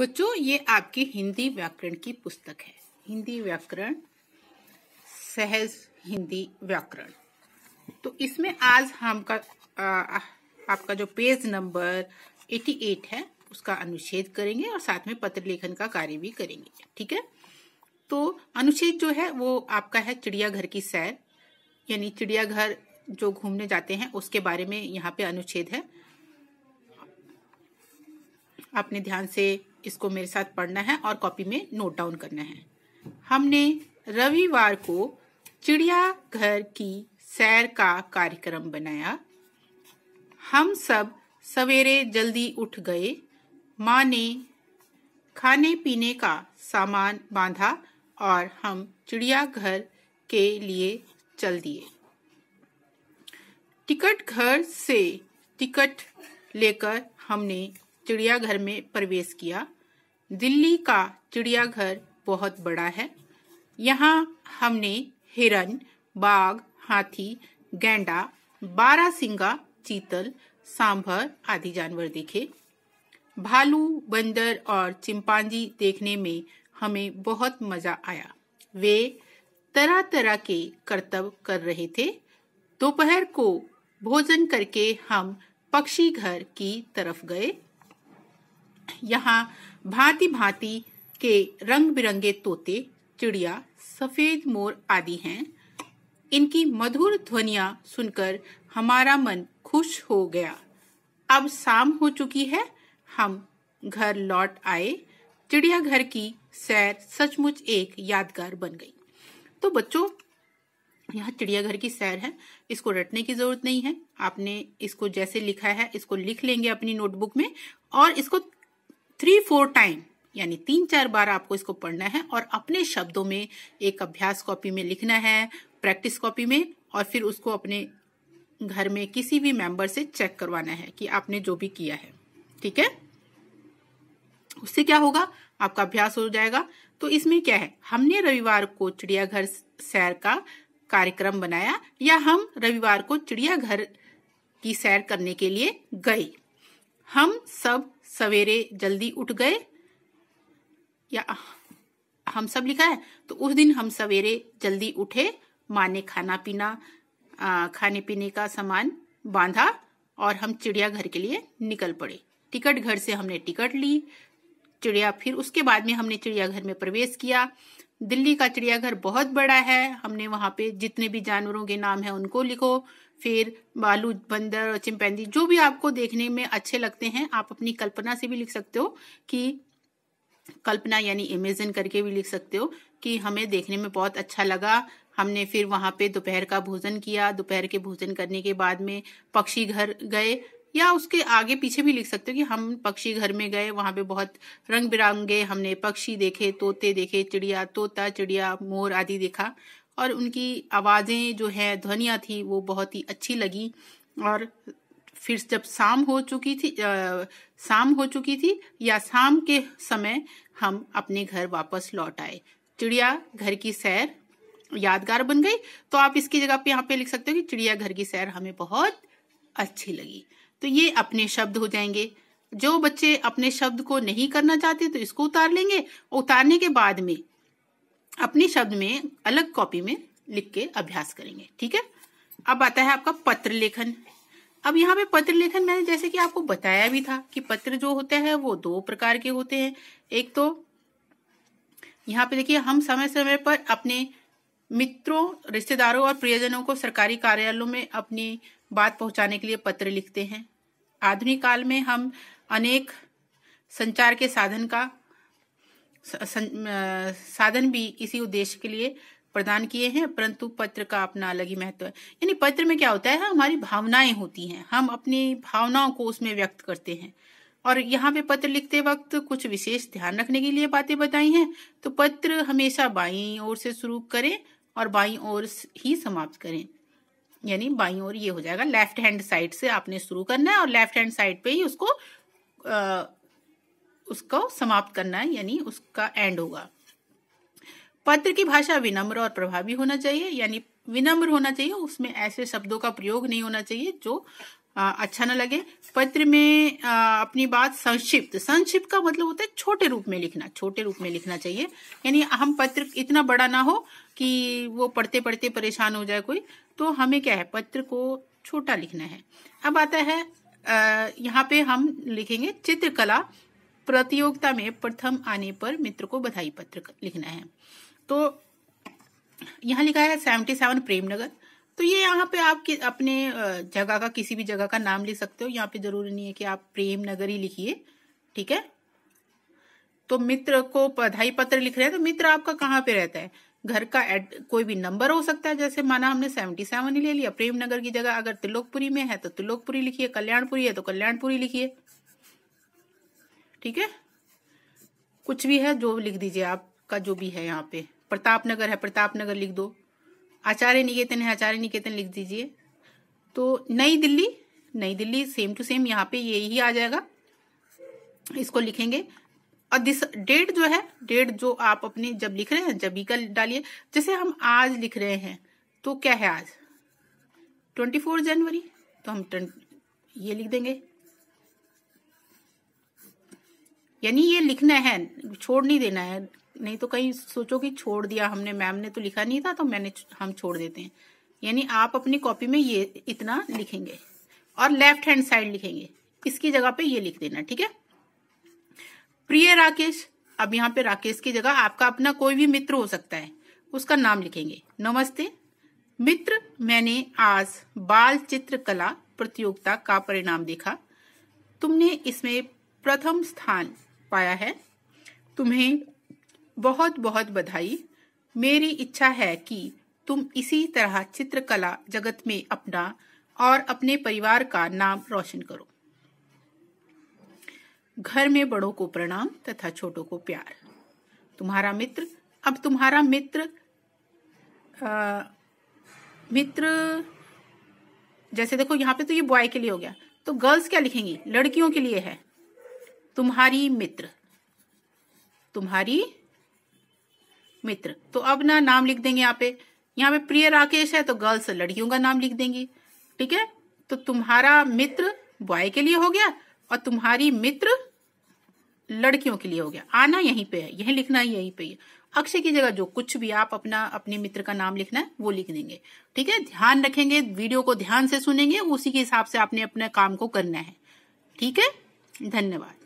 बच्चों ये आपकी हिंदी व्याकरण की पुस्तक है हिंदी व्याकरण सहज हिंदी व्याकरण तो इसमें आज हम का आपका जो पेज नंबर 88 है उसका अनुच्छेद करेंगे और साथ में पत्र लेखन का कार्य भी करेंगे ठीक है तो अनुच्छेद जो है वो आपका है चिड़ियाघर की सैर यानी चिड़ियाघर जो घूमने जाते हैं उसके बारे में यहाँ पे अनुच्छेद है आपने ध्यान से इसको मेरे साथ पढ़ना है और कॉपी में नोट डाउन करना है हमने रविवार को चिड़िया घर की सैर का कार्यक्रम बनाया हम सब सवेरे जल्दी उठ गए माँ ने खाने पीने का सामान बांधा और हम चिड़िया घर के लिए चल दिए टिकट घर से टिकट लेकर हमने चिड़ियाघर में प्रवेश किया दिल्ली का चिड़ियाघर बहुत बड़ा है यहाँ हमने हिरन बाघ हाथी गेंडा बारहसिंगा चीतल सांभर आदि जानवर देखे भालू बंदर और चिंपांजी देखने में हमें बहुत मजा आया वे तरह तरह के कर्तव्य कर रहे थे दोपहर को भोजन करके हम पक्षी घर की तरफ गए यहाँ भांति भांति के रंग बिरंगे तोते चिड़िया सफेद मोर आदि हैं इनकी मधुर ध्वनिया सुनकर हमारा मन खुश हो गया अब शाम हो चुकी है हम घर लौट आए चिड़ियाघर की सैर सचमुच एक यादगार बन गई तो बच्चों यहाँ चिड़ियाघर की सैर है इसको रटने की जरूरत नहीं है आपने इसको जैसे लिखा है इसको लिख लेंगे अपनी नोटबुक में और इसको थ्री फोर टाइम यानी तीन चार बार आपको इसको पढ़ना है और अपने शब्दों में एक अभ्यास कॉपी में लिखना है प्रैक्टिस कॉपी में और फिर उसको अपने घर में किसी भी मेंबर से चेक करवाना है कि आपने जो भी किया है ठीक है उससे क्या होगा आपका अभ्यास हो जाएगा तो इसमें क्या है हमने रविवार को चिड़ियाघर सैर का कार्यक्रम बनाया या हम रविवार को चिड़ियाघर की सैर करने के लिए गए हम सब सवेरे जल्दी उठ गए या हम सब लिखा है तो उस दिन हम सवेरे जल्दी उठे माँ ने खाना पीना आ, खाने पीने का सामान बांधा और हम चिड़ियाघर के लिए निकल पड़े टिकट घर से हमने टिकट ली चिड़िया फिर उसके बाद में हमने चिड़ियाघर में प्रवेश किया दिल्ली का चिड़ियाघर बहुत बड़ा है हमने वहां पे जितने भी जानवरों के नाम है उनको लिखो फिर बालू बंदर और चिमपैंदी जो भी आपको देखने में अच्छे लगते हैं आप अपनी कल्पना से भी लिख सकते हो कि कल्पना यानी इमेजिन करके भी लिख सकते हो कि हमें देखने में बहुत अच्छा लगा हमने फिर वहां पे दोपहर का भोजन किया दोपहर के भोजन करने के बाद में पक्षी घर गए या उसके आगे पीछे भी लिख सकते हो कि हम पक्षी घर में गए वहां पे बहुत रंग बिरंगे हमने पक्षी देखे तोते देखे चिड़िया तोता चिड़िया मोर आदि देखा और उनकी आवाज़ें जो है ध्वनियाँ थी वो बहुत ही अच्छी लगी और फिर जब शाम हो चुकी थी शाम हो चुकी थी या शाम के समय हम अपने घर वापस लौट आए चिड़िया घर की सैर यादगार बन गई तो आप इसकी जगह पे यहाँ पे लिख सकते हो कि चिड़िया घर की सैर हमें बहुत अच्छी लगी तो ये अपने शब्द हो जाएंगे जो बच्चे अपने शब्द को नहीं करना चाहते तो इसको उतार लेंगे उतारने के बाद में अपने शब्द में अलग कॉपी में लिख के अभ्यास करेंगे ठीक है अब आता है आपका पत्र लेखन अब यहाँ पे पत्र लेखन मैंने जैसे कि आपको बताया भी था कि पत्र जो होते हैं वो दो प्रकार के होते हैं एक तो यहाँ पे देखिए हम समय समय पर अपने मित्रों रिश्तेदारों और प्रियजनों को सरकारी कार्यालयों में अपनी बात पहुंचाने के लिए पत्र लिखते हैं आधुनिक काल में हम अनेक संचार के साधन का साधन भी इसी उद्देश्य के लिए प्रदान किए हैं परंतु पत्र का अपना अलग ही महत्व है यानी पत्र में क्या होता है हाँ, हमारी भावनाएं होती हैं हम अपनी भावनाओं को उसमें व्यक्त करते हैं और यहाँ पे पत्र लिखते वक्त कुछ विशेष ध्यान रखने के लिए बातें बताई हैं तो पत्र हमेशा बाई ओर से शुरू करें और बाई ओर ही समाप्त करें यानी बाई ओर ये हो जाएगा लेफ्ट हैंड साइड से आपने शुरू करना है और लेफ्ट हैंड साइड पे ही उसको आ, उसको समाप्त करना है यानी उसका एंड होगा पत्र की भाषा विनम्र और प्रभावी होना चाहिए यानी विनम्र होना चाहिए उसमें ऐसे शब्दों का प्रयोग नहीं होना चाहिए जो आ, अच्छा ना लगे पत्र में आ, अपनी बात संक्षिप्त संक्षिप्त का मतलब होता है छोटे रूप में लिखना छोटे रूप में लिखना चाहिए यानी हम पत्र इतना बड़ा ना हो कि वो पढ़ते पढ़ते परेशान हो जाए कोई तो हमें क्या है पत्र को छोटा लिखना है अब आता है यहाँ पे हम लिखेंगे चित्रकला प्रतियोगिता में प्रथम आने पर मित्र को बधाई पत्र लिखना है तो यहाँ लिखा है सेवेंटी सेवन प्रेमनगर तो ये यहाँ पे आप कि, अपने जगह का किसी भी जगह का नाम लिख सकते हो यहाँ पे जरूरी नहीं है कि आप प्रेम नगर ही लिखिए ठीक है तो मित्र को बधाई पत्र लिख रहे हैं तो मित्र आपका कहाँ पे रहता है घर का एड कोई भी नंबर हो सकता है जैसे माना हमने सेवेंटी सेवन ही ले लिया प्रेम नगर की जगह अगर त्रिलोकपुरी में है तो त्रिलोकपुरी लिखिए कल्याणपुरी है तो कल्याणपुरी लिखिए ठीक है कुछ भी है जो लिख दीजिए आपका जो भी है यहाँ पे प्रताप नगर है प्रताप नगर लिख दो आचार्य निकेतन है आचार्य निकेतन लिख दीजिए तो नई दिल्ली नई दिल्ली सेम टू सेम यहाँ पे ये ही आ जाएगा इसको लिखेंगे और दिस डेट जो है डेट जो आप अपने जब लिख रहे हैं जब ही का डालिए जैसे हम आज लिख रहे हैं तो क्या है आज ट्वेंटी फोर जनवरी तो हम ये लिख देंगे यानी ये लिखना है छोड़ नहीं देना है नहीं तो कहीं सोचो कि छोड़ दिया हमने मैम ने तो लिखा नहीं था तो मैंने हम छोड़ देते हैं यानी आप अपनी कॉपी में ये इतना लिखेंगे और लेफ्ट हैंड साइड लिखेंगे इसकी जगह पे ये लिख देना ठीक है प्रिय राकेश अब यहाँ पे राकेश की जगह आपका अपना कोई भी मित्र हो सकता है उसका नाम लिखेंगे नमस्ते मित्र मैंने आज बाल चित्रकला प्रतियोगिता का परिणाम देखा तुमने इसमें प्रथम स्थान पाया है तुम्हें बहुत बहुत बधाई मेरी इच्छा है कि तुम इसी तरह चित्रकला जगत में अपना और अपने परिवार का नाम रोशन करो घर में बड़ों को प्रणाम तथा छोटों को प्यार तुम्हारा मित्र अब तुम्हारा मित्र आ, मित्र जैसे देखो यहाँ पे तो ये बॉय के लिए हो गया तो गर्ल्स क्या लिखेंगी लड़कियों के लिए है तुम्हारी मित्र तुम्हारी मित्र तो अब ना नाम लिख देंगे यहाँ पे यहाँ पे प्रिय राकेश है तो गर्ल्स लड़कियों का नाम लिख देंगे ठीक है तो तुम्हारा मित्र बॉय के लिए हो गया और तुम्हारी मित्र लड़कियों के लिए हो गया आना यहीं पे है यही लिखना है यहीं पे है अक्षय की जगह जो कुछ भी आप अपना अपने मित्र का नाम लिखना है वो लिख देंगे ठीक है ध्यान रखेंगे वीडियो को ध्यान से सुनेंगे उसी के हिसाब से आपने अपने काम को करना है ठीक है धन्यवाद